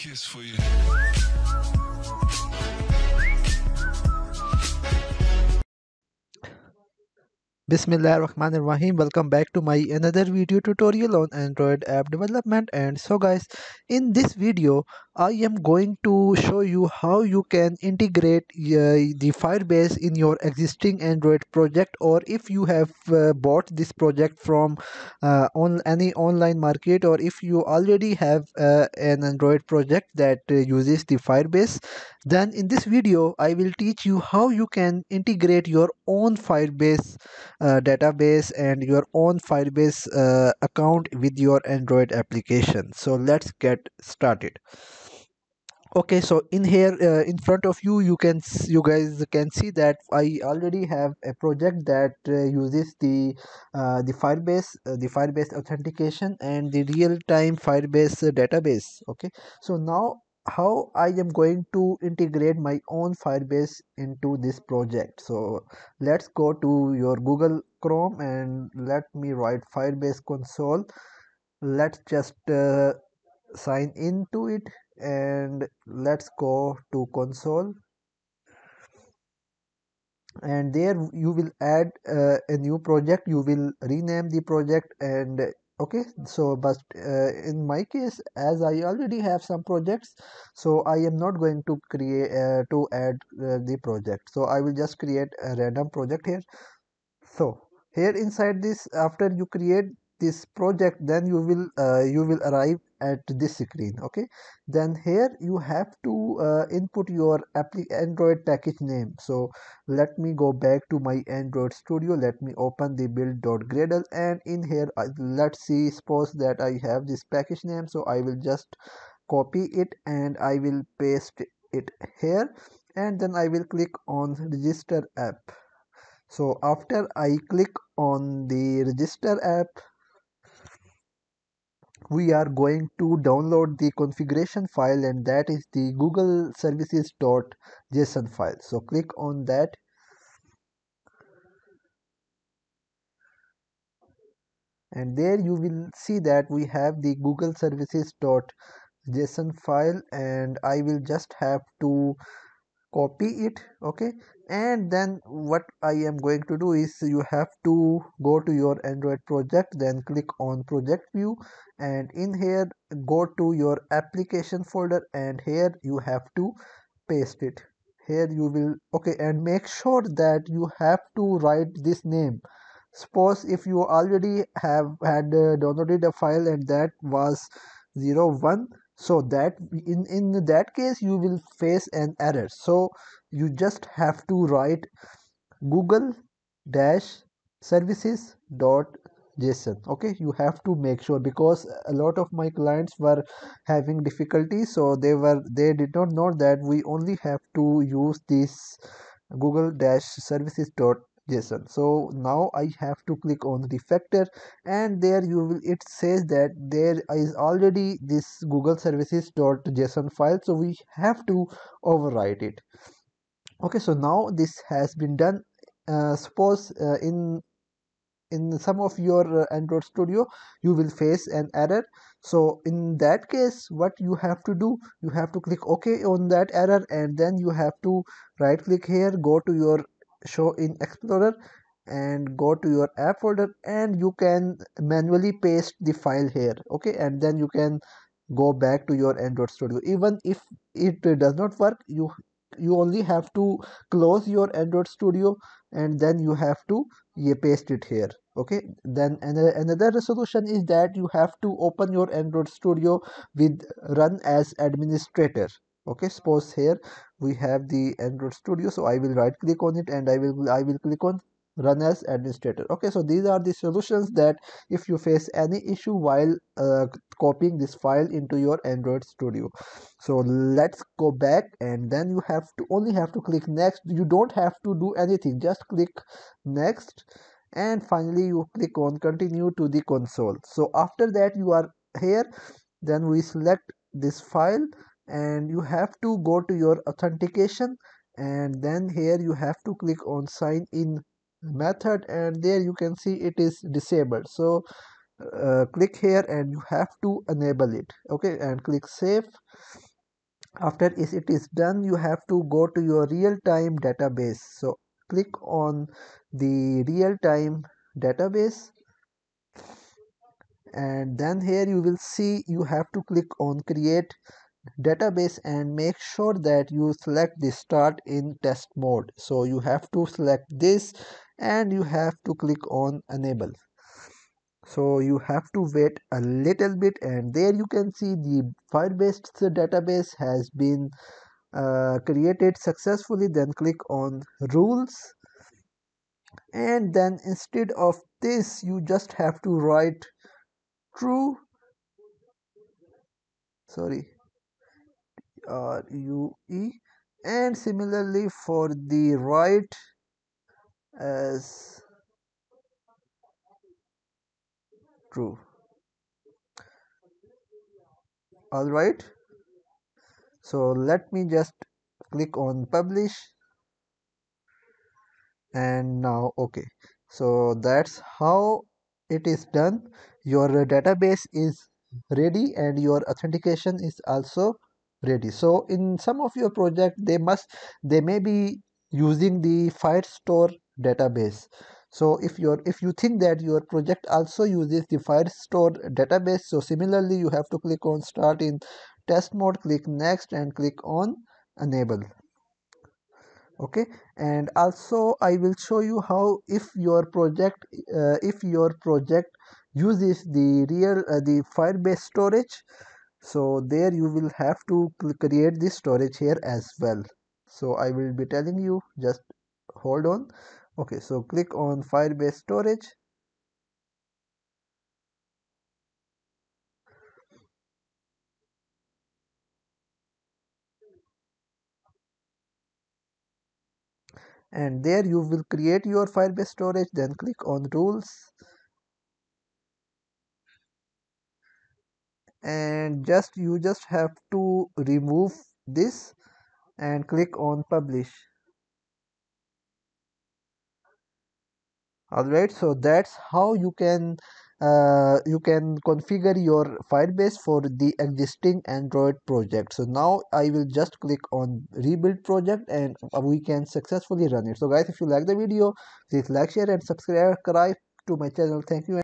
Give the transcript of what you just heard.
kiss for you. Welcome back to my another video tutorial on Android app development. And so guys, in this video, I am going to show you how you can integrate uh, the Firebase in your existing Android project or if you have uh, bought this project from uh, on any online market or if you already have uh, an Android project that uh, uses the Firebase then in this video I will teach you how you can integrate your own Firebase uh, database and your own Firebase account with your Android application. So let's get started okay so in here uh, in front of you you can you guys can see that i already have a project that uh, uses the uh, the firebase uh, the firebase authentication and the real time firebase uh, database okay so now how i am going to integrate my own firebase into this project so let's go to your google chrome and let me write firebase console let's just uh, sign into it and let's go to console and there you will add uh, a new project you will rename the project and okay so but uh, in my case as i already have some projects so i am not going to create uh, to add uh, the project so i will just create a random project here so here inside this after you create this project then you will uh, you will arrive at this screen okay then here you have to uh, input your android package name so let me go back to my android studio let me open the build.gradle and in here uh, let's see suppose that i have this package name so i will just copy it and i will paste it here and then i will click on register app so after i click on the register app we are going to download the configuration file and that is the google services.json file so click on that and there you will see that we have the google services.json file and i will just have to copy it okay and then what I am going to do is you have to go to your Android project then click on project view and in here go to your application folder and here you have to paste it here you will okay and make sure that you have to write this name suppose if you already have had uh, downloaded a file and that was 01 so that in in that case you will face an error so you just have to write google dash services dot json okay you have to make sure because a lot of my clients were having difficulty so they were they did not know that we only have to use this google dash services dot json so now i have to click on the factor and there you will it says that there is already this google services dot json file so we have to overwrite it okay so now this has been done uh, suppose uh, in in some of your uh, android studio you will face an error so in that case what you have to do you have to click ok on that error and then you have to right click here go to your show in explorer and go to your app folder and you can manually paste the file here okay and then you can go back to your android studio even if it does not work you you only have to close your android studio and then you have to yeah, paste it here okay then another, another solution is that you have to open your android studio with run as administrator okay suppose here we have the android studio so i will right click on it and i will i will click on run as administrator okay so these are the solutions that if you face any issue while uh, copying this file into your android studio so let's go back and then you have to only have to click next you don't have to do anything just click next and finally you click on continue to the console so after that you are here then we select this file and you have to go to your authentication and then here you have to click on sign in method and there you can see it is disabled so uh, click here and you have to enable it okay and click save after it is done you have to go to your real-time database so click on the real-time database and then here you will see you have to click on create database and make sure that you select the start in test mode so you have to select this and you have to click on enable so you have to wait a little bit and there you can see the firebase database has been uh, created successfully then click on rules and then instead of this you just have to write true sorry r u e and similarly for the right as true all right so let me just click on publish and now okay so that's how it is done your database is ready and your authentication is also ready so in some of your project they must they may be using the firestore database so if you if you think that your project also uses the firestore database so similarly you have to click on start in test mode click next and click on enable okay and also i will show you how if your project uh, if your project uses the real uh, the firebase storage so there you will have to create this storage here as well so i will be telling you just hold on okay so click on firebase storage and there you will create your firebase storage then click on rules and just you just have to remove this and click on publish all right so that's how you can uh, you can configure your firebase for the existing android project so now i will just click on rebuild project and we can successfully run it so guys if you like the video please like share and subscribe to my channel thank you